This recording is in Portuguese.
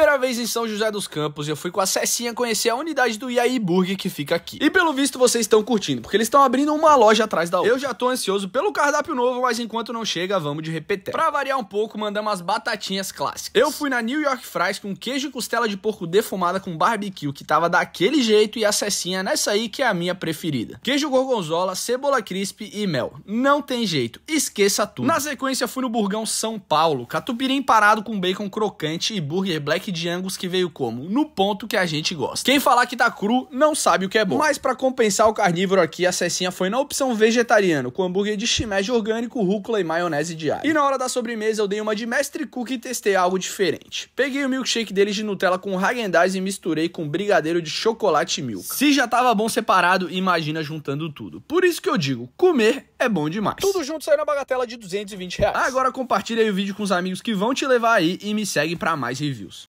primeira vez em São José dos Campos, eu fui com a Cecinha conhecer a unidade do Iaí Burger que fica aqui. E pelo visto vocês estão curtindo, porque eles estão abrindo uma loja atrás da outra. Eu já tô ansioso pelo cardápio novo, mas enquanto não chega, vamos de repetir. Pra variar um pouco, mandamos as batatinhas clássicas. Eu fui na New York Fries com queijo e costela de porco defumada com barbecue, que tava daquele jeito, e a Cecinha nessa aí que é a minha preferida. Queijo gorgonzola, cebola crisp e mel. Não tem jeito, esqueça tudo. Na sequência, fui no Burgão São Paulo, catupiry parado com bacon crocante e burger black ataque de Angus que veio como? No ponto que a gente gosta. Quem falar que tá cru não sabe o que é bom. Mas para compensar o carnívoro aqui, a Cecinha foi na opção vegetariano, com hambúrguer de shimeji orgânico, rúcula e maionese de alho. E na hora da sobremesa eu dei uma de mestre cook e testei algo diferente. Peguei o milkshake deles de Nutella com Häagen e misturei com brigadeiro de chocolate milk. Se já tava bom separado, imagina juntando tudo. Por isso que eu digo, comer é bom demais. Tudo junto saiu na bagatela de 220 reais. Agora compartilha o vídeo com os amigos que vão te levar aí e me segue para mais reviews.